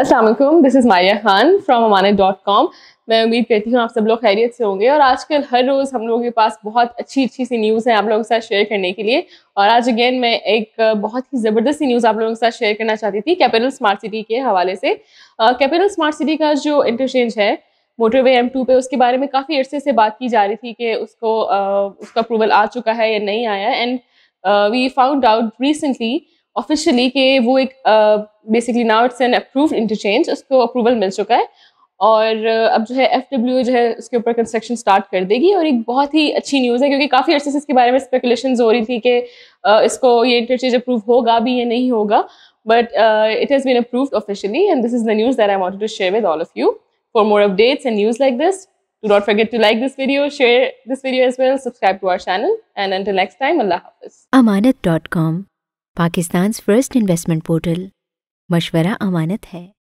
Aslam this is Maya Khan from Amana dot com मैं उम्मीद करती हूँ आप सब लोग खैरियत से होंगे और आजकल हर रोज़ हम लोगों के पास बहुत अच्छी अच्छी सी न्यूज़ है आप लोगों के साथ शेयर करने के लिए और आज अगेन मैं एक बहुत ही ज़बरदस्त न्यूज़ आप लोगों के साथ शेयर करना चाहती थी कैपिटल स्मार्ट सिटी के हवाले से कैपिटल स्मार्ट सिटी का जो इंटरचेंज है मोटरवे एम टू पे उसके बारे में काफ़ी अर्से से बात की जा रही थी कि उसको uh, उसका अप्रूवल आ चुका है या नहीं आया and we found out recently officially कि वो एक basically now it's an approved interchange उसको अप्रूवल मिल चुका है और uh, अब जो है एफ डब्ल्यू जो है उसके ऊपर कंस्ट्रक्शन स्टार्ट कर देगी और एक बहुत ही अच्छी न्यूज़ है क्योंकि काफ़ी अर्से से इसके बारे में स्पेकुलेशन हो रही थी कि uh, इसको ये इंटरचेंज अप्रूव होगा भी या नहीं होगा but it has been approve officially and this is the news that I want to share with all of you for more updates and news like this Do not forget to like this video, share this video as well, subscribe to our channel, and until next time, Allah Hafiz. Amanat.com, Pakistan's first investment portal. मशवरा अमानत है